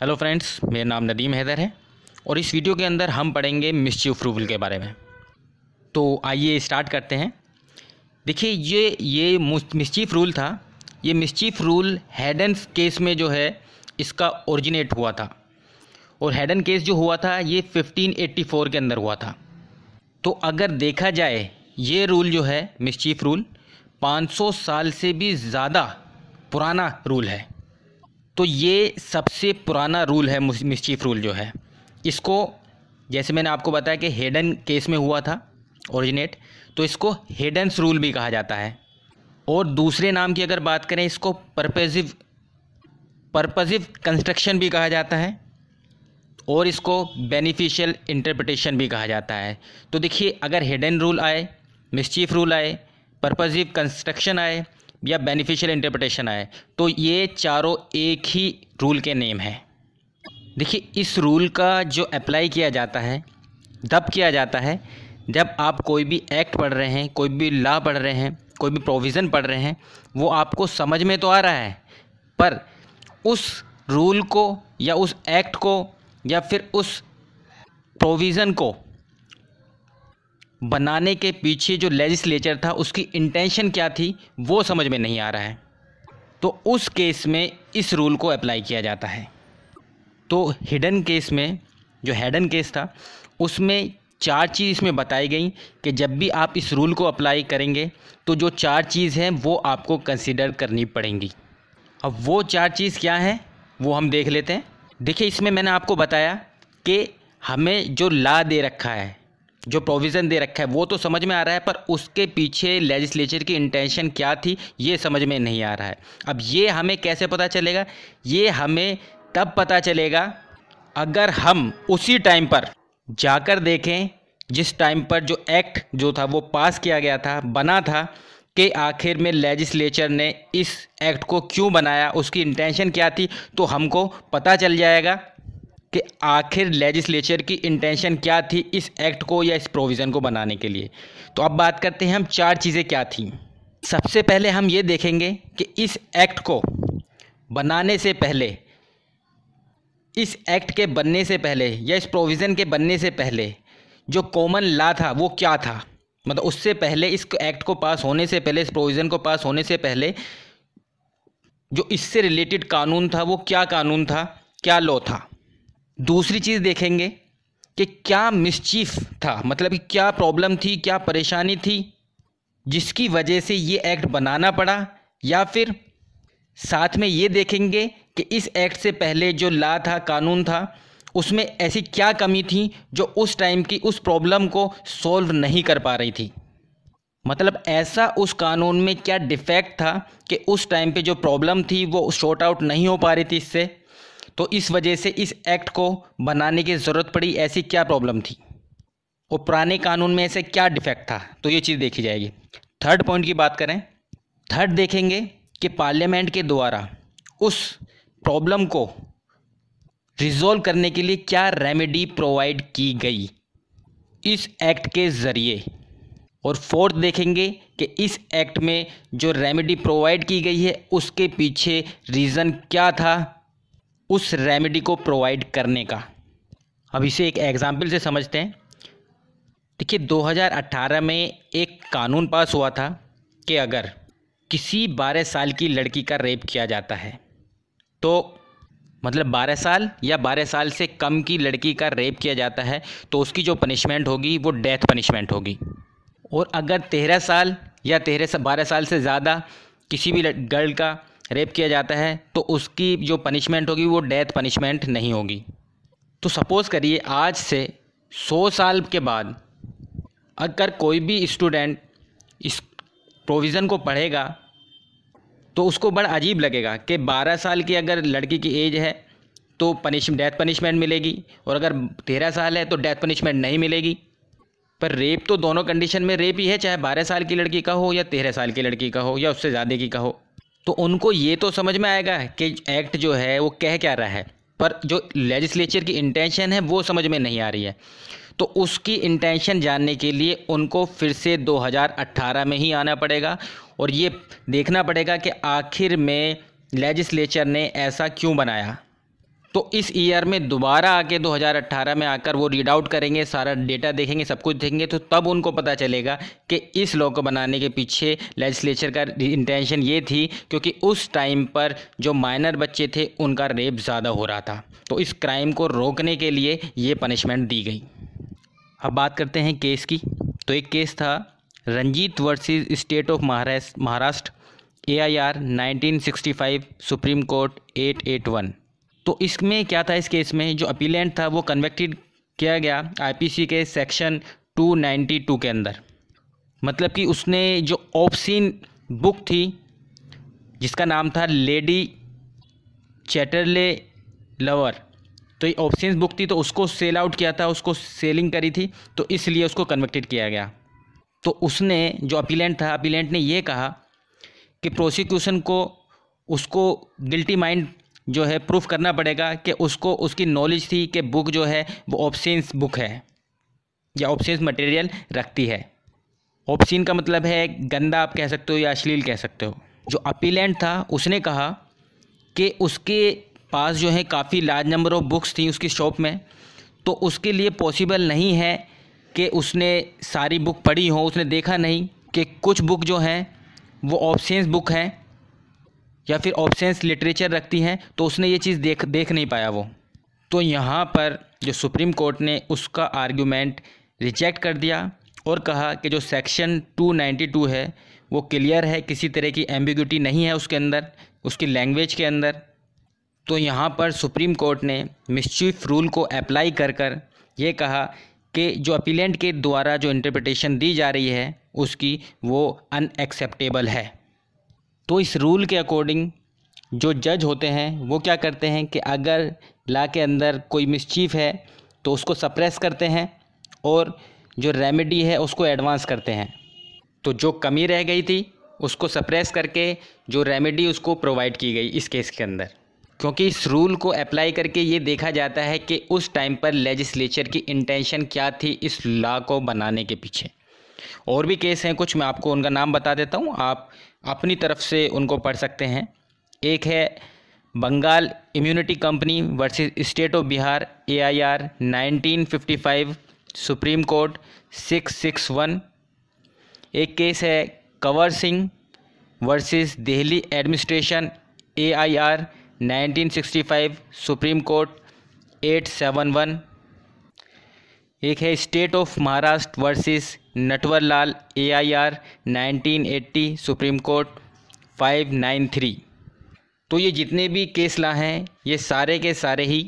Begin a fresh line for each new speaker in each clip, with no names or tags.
hello friends मेरा नाम नदीम हैदर है और इस वीडियो के अंदर हम पढ़ेंगे मिसचीफ रूल के बारे में तो आइए स्टार्ट करते हैं देखिए ये ये मिसचीफ रूल था ये मिसचीफ रूल हेडन केस में जो है इसका ओरिजिनेट हुआ था और हेडन केस जो हुआ था ये 1584 के अंदर हुआ था तो अगर देखा जाए ये रूल जो है मिसचीफ रूल 500 साल से भी ज़्यादा पुराना रूल है तो ये सबसे पुराना रूल है मिसचीफ रूल जो है इसको जैसे मैंने आपको बताया कि हेडन केस में हुआ था ओरिजिनेट तो इसको हेडन्स रूल भी कहा जाता है और दूसरे नाम की अगर बात करें इसको परपजिव परपजिव कंस्ट्रक्शन भी कहा जाता है और इसको बेनिफिशियल इंटरप्रटेशन भी कहा जाता है तो देखिए अगर हेडन रूल आए मिसचीफ रूल आए परपजिव कंस्ट्रक्शन आए या बेनिफिशियल इंटरप्रटेशन आए तो ये चारों एक ही रूल के नेम हैं देखिए इस रूल का जो अप्लाई किया जाता है दब किया जाता है जब आप कोई भी एक्ट पढ़ रहे हैं कोई भी लॉ पढ़ रहे हैं कोई भी प्रोविज़न पढ़ रहे हैं वो आपको समझ में तो आ रहा है पर उस रूल को या उस एक्ट को या फिर उस प्रोविज़न को बनाने के पीछे जो लेजिस्लेचर था उसकी इंटेंशन क्या थी वो समझ में नहीं आ रहा है तो उस केस में इस रूल को अप्लाई किया जाता है तो हिडन केस में जो हेडन केस था उसमें चार चीज़ इसमें बताई गई कि जब भी आप इस रूल को अप्लाई करेंगे तो जो चार चीज़ हैं वो आपको कंसिडर करनी पड़ेंगी अब वो चार चीज़ क्या हैं वो हम देख लेते हैं देखिए इसमें मैंने आपको बताया कि हमें जो ला दे रखा है जो प्रोविज़न दे रखा है वो तो समझ में आ रहा है पर उसके पीछे लेजिस्लेचर की इंटेंशन क्या थी ये समझ में नहीं आ रहा है अब ये हमें कैसे पता चलेगा ये हमें तब पता चलेगा अगर हम उसी टाइम पर जाकर देखें जिस टाइम पर जो एक्ट जो था वो पास किया गया था बना था कि आखिर में लेजिस्लेचर ने इस एक्ट को क्यों बनाया उसकी इंटेंशन क्या थी तो हमको पता चल जाएगा कि आखिर लेजिस्लेचर की इंटेंशन क्या थी इस एक्ट को या इस प्रोविज़न को बनाने के लिए तो अब बात करते हैं हम चार चीज़ें क्या थी सबसे पहले हम ये देखेंगे कि इस एक्ट को बनाने से पहले इस एक्ट के बनने से पहले या इस प्रोविज़न के बनने से पहले जो कॉमन लॉ था वो क्या था मतलब उससे पहले इस एक्ट को पास होने से पहले इस प्रोविज़न को पास होने से पहले जो इससे रिलेटेड कानून था वो क्या कानून था क्या लॉ था दूसरी चीज़ देखेंगे कि क्या मिसचीफ था मतलब कि क्या प्रॉब्लम थी क्या परेशानी थी जिसकी वजह से ये एक्ट बनाना पड़ा या फिर साथ में ये देखेंगे कि इस एक्ट से पहले जो ला था कानून था उसमें ऐसी क्या कमी थी जो उस टाइम की उस प्रॉब्लम को सॉल्व नहीं कर पा रही थी मतलब ऐसा उस कानून में क्या डिफेक्ट था कि उस टाइम पे जो प्रॉब्लम थी वो शॉर्ट आउट नहीं हो पा रही थी इससे तो इस वजह से इस एक्ट को बनाने की ज़रूरत पड़ी ऐसी क्या प्रॉब्लम थी और पुराने कानून में ऐसे क्या डिफेक्ट था तो ये चीज़ देखी जाएगी थर्ड पॉइंट की बात करें थर्ड देखेंगे कि पार्लियामेंट के द्वारा उस प्रॉब्लम को रिजोल्व करने के लिए क्या रेमेडी प्रोवाइड की गई इस एक्ट के ज़रिए और फोर्थ देखेंगे कि इस एक्ट में जो रेमेडी प्रोवाइड की गई है उसके पीछे रीज़न क्या था उस रेमेडी को प्रोवाइड करने का अब इसे एक एग्ज़ाम्पल से समझते हैं देखिए 2018 में एक कानून पास हुआ था कि अगर किसी 12 साल की लड़की का रेप किया जाता है तो मतलब 12 साल या 12 साल से कम की लड़की का रेप किया जाता है तो उसकी जो पनिशमेंट होगी वो डेथ पनिशमेंट होगी और अगर तेरह साल या तेरह से बारह साल से ज़्यादा किसी भी गर्ल का रेप किया जाता है तो उसकी जो पनिशमेंट होगी वो डेथ पनिशमेंट नहीं होगी तो सपोज़ करिए आज से सौ साल के बाद अगर कोई भी स्टूडेंट इस प्रोविज़न को पढ़ेगा तो उसको बड़ा अजीब लगेगा कि बारह साल की अगर लड़की की एज है तो पनिश डेथ पनिशमेंट मिलेगी और अगर तेरह साल है तो डेथ पनिशमेंट नहीं मिलेगी पर रेप तो दोनों कंडीशन में रेप ही है चाहे बारह साल की लड़की का हो या तेरह साल की लड़की का हो या उससे ज़्यादा की का हो तो उनको ये तो समझ में आएगा कि एक्ट जो है वो कह क्या रहा है पर जो लेजिस्लेचर की इंटेंशन है वो समझ में नहीं आ रही है तो उसकी इंटेंशन जानने के लिए उनको फिर से 2018 में ही आना पड़ेगा और ये देखना पड़ेगा कि आखिर में लेजिस्लेचर ने ऐसा क्यों बनाया तो इस ईयर में दोबारा आके 2018 में आकर वो रीड आउट करेंगे सारा डेटा देखेंगे सब कुछ देखेंगे तो तब उनको पता चलेगा कि इस लॉ को बनाने के पीछे लेजिस्लेचर का इंटेंशन ये थी क्योंकि उस टाइम पर जो माइनर बच्चे थे उनका रेप ज़्यादा हो रहा था तो इस क्राइम को रोकने के लिए ये पनिशमेंट दी गई अब बात करते हैं केस की तो एक केस था Ranjit versus state of Maharashtra Maharashtra A I R nineteen sixty five supreme court eight eight one तो इसमें क्या था इस केस में जो अपीलेंट था वो कन्वेक्टेड किया गया आईपीसी के सेक्शन 292 के अंदर मतलब कि उसने जो ऑप्शीन बुक थी जिसका नाम था लेडी चैटरले लवर तो ये ऑप्शन बुक थी तो उसको सेल आउट किया था उसको सेलिंग करी थी तो इसलिए उसको कन्वेक्टेड किया गया तो उसने जो अपीलेंट था अपीलेंट ने ये कहा कि प्रोसिक्यूशन को उसको गिल्टी माइंड जो है प्रूफ करना पड़ेगा कि उसको उसकी नॉलेज थी कि बुक जो है वो ऑप्शेंस बुक है या ऑप्शेंस मटेरियल रखती है ऑप्शन का मतलब है गंदा आप कह सकते हो या अश्लील कह सकते हो जो अपीलेंट था उसने कहा कि उसके पास जो है काफ़ी लार्ज नंबर ऑफ बुक्स थी उसकी शॉप में तो उसके लिए पॉसिबल नहीं है कि उसने सारी बुक पढ़ी हो उसने देखा नहीं कि कुछ बुक जो हैं वो ऑप्शेंस बुक हैं या फिर ऑप्शंस लिटरेचर रखती हैं तो उसने ये चीज़ देख देख नहीं पाया वो तो यहाँ पर जो सुप्रीम कोर्ट ने उसका आर्ग्यूमेंट रिजेक्ट कर दिया और कहा कि जो सेक्शन 292 है वो क्लियर है किसी तरह की एम्बिग्यूटी नहीं है उसके अंदर उसकी लैंग्वेज के अंदर तो यहाँ पर सुप्रीम कोर्ट ने मिसचीफ रूल को अप्लाई कर कर ये कहा कि जो अपीलेंट के द्वारा जो इंटरप्रिटेशन दी जा रही है उसकी वो अनएक्सेप्टेबल है तो इस रूल के अकॉर्डिंग जो जज होते हैं वो क्या करते हैं कि अगर ला के अंदर कोई मिसचीफ है तो उसको सप्रेस करते हैं और जो रेमेडी है उसको एडवांस करते हैं तो जो कमी रह गई थी उसको सप्रेस करके जो रेमेडी उसको प्रोवाइड की गई इस केस के अंदर क्योंकि इस रूल को अप्लाई करके ये देखा जाता है कि उस टाइम पर लेजिस्लेचर की इंटेंशन क्या थी इस लॉ को बनाने के पीछे और भी केस हैं कुछ मैं आपको उनका नाम बता देता हूँ आप अपनी तरफ से उनको पढ़ सकते हैं एक है Bengal immunity company versus state of Bihar AIR 1955 supreme court 661 एक केस है Kanwar Singh versus Delhi administration AIR 1965 supreme court 871 एक है state of Maharashtra versus Natwar Lal A I R nineteen eighty supreme court five nine three तो ये जितने भी केस ला हैं ये सारे के सारे ही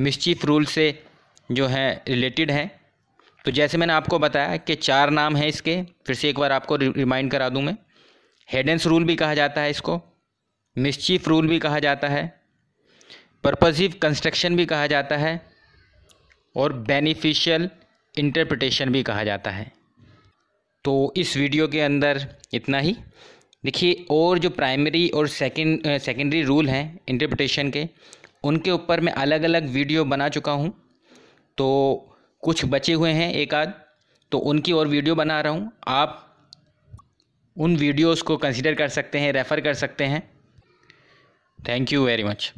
मिसचीफ रूल से जो है रिलेटेड हैं तो जैसे मैंने आपको बताया कि चार नाम हैं इसके फिर से एक बार आपको रिमाइंड करा दूं मैं हेडेंस रूल भी कहा जाता है इसको मिसचीफ रूल भी कहा जाता है पर्पजिव कंस्ट्रक्शन भी कहा जाता है और बेनिफिशियल इंटरप्रटेशन भी कहा जाता है तो इस वीडियो के अंदर इतना ही देखिए और जो प्राइमरी और सेकेंड सेकेंडरी रूल हैं इंटरप्रटेशन के उनके ऊपर मैं अलग अलग वीडियो बना चुका हूँ तो कुछ बचे हुए हैं एक आध तो उनकी और वीडियो बना रहा हूँ आप उन वीडियोस को कंसिडर कर सकते हैं रेफ़र कर सकते हैं थैंक यू वेरी मच